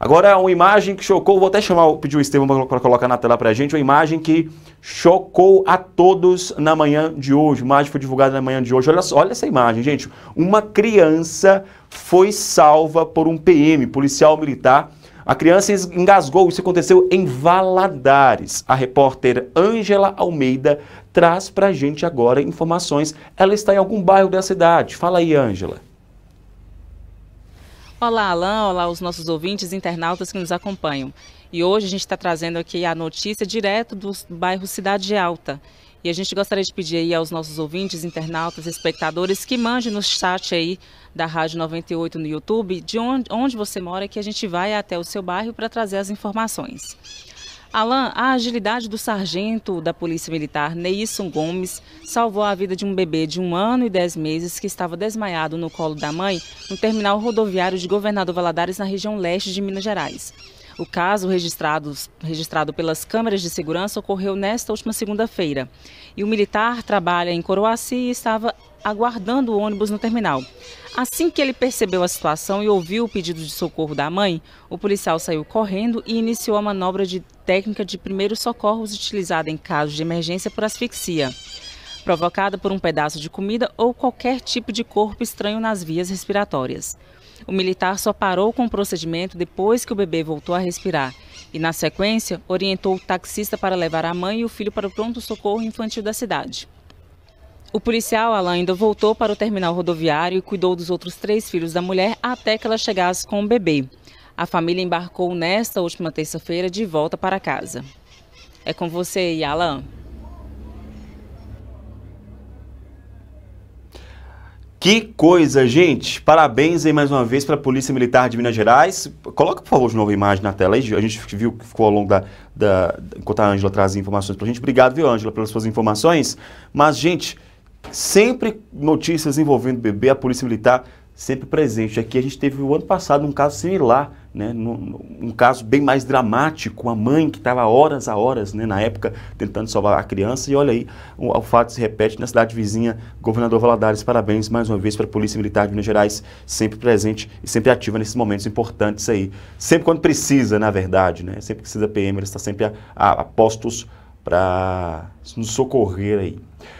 Agora, uma imagem que chocou, vou até chamar, pedir o Estevam para colocar na tela para a gente, uma imagem que chocou a todos na manhã de hoje. Uma imagem foi divulgada na manhã de hoje. Olha, olha essa imagem, gente. Uma criança foi salva por um PM, policial militar. A criança engasgou. Isso aconteceu em Valadares. A repórter Ângela Almeida traz para a gente agora informações. Ela está em algum bairro da cidade. Fala aí, Ângela. Olá, Alain, olá os nossos ouvintes, internautas que nos acompanham. E hoje a gente está trazendo aqui a notícia direto do bairro Cidade Alta. E a gente gostaria de pedir aí aos nossos ouvintes, internautas, espectadores, que mande no chat aí da Rádio 98 no YouTube de onde, onde você mora, que a gente vai até o seu bairro para trazer as informações. Alain, a agilidade do sargento da Polícia Militar, Neilson Gomes, salvou a vida de um bebê de um ano e dez meses que estava desmaiado no colo da mãe no terminal rodoviário de Governador Valadares, na região leste de Minas Gerais. O caso registrado, registrado pelas câmeras de segurança ocorreu nesta última segunda-feira. E o militar trabalha em Coroaci e estava aguardando o ônibus no terminal. Assim que ele percebeu a situação e ouviu o pedido de socorro da mãe, o policial saiu correndo e iniciou a manobra de técnica de primeiros socorros utilizada em casos de emergência por asfixia, provocada por um pedaço de comida ou qualquer tipo de corpo estranho nas vias respiratórias. O militar só parou com o procedimento depois que o bebê voltou a respirar e, na sequência, orientou o taxista para levar a mãe e o filho para o pronto-socorro infantil da cidade. O policial Alain ainda voltou para o terminal rodoviário e cuidou dos outros três filhos da mulher até que ela chegasse com o bebê. A família embarcou nesta última terça-feira de volta para casa. É com você, Alain. Que coisa, gente! Parabéns aí mais uma vez para a Polícia Militar de Minas Gerais. Coloca, por favor, de novo a imagem na tela. A gente viu que ficou ao longo da. da enquanto a Ângela traz informações para a gente. Obrigado, viu, Ângela, pelas suas informações. Mas, gente, Sempre notícias envolvendo bebê, a Polícia Militar sempre presente. Aqui a gente teve o ano passado um caso similar, né, um caso bem mais dramático, a mãe que estava horas a horas, né, na época, tentando salvar a criança, e olha aí, o, o fato se repete na cidade vizinha, governador Valadares, parabéns mais uma vez para a Polícia Militar de Minas Gerais, sempre presente e sempre ativa nesses momentos importantes aí, sempre quando precisa, na verdade, né, sempre precisa PM, ele está sempre a, a, a postos para nos socorrer aí.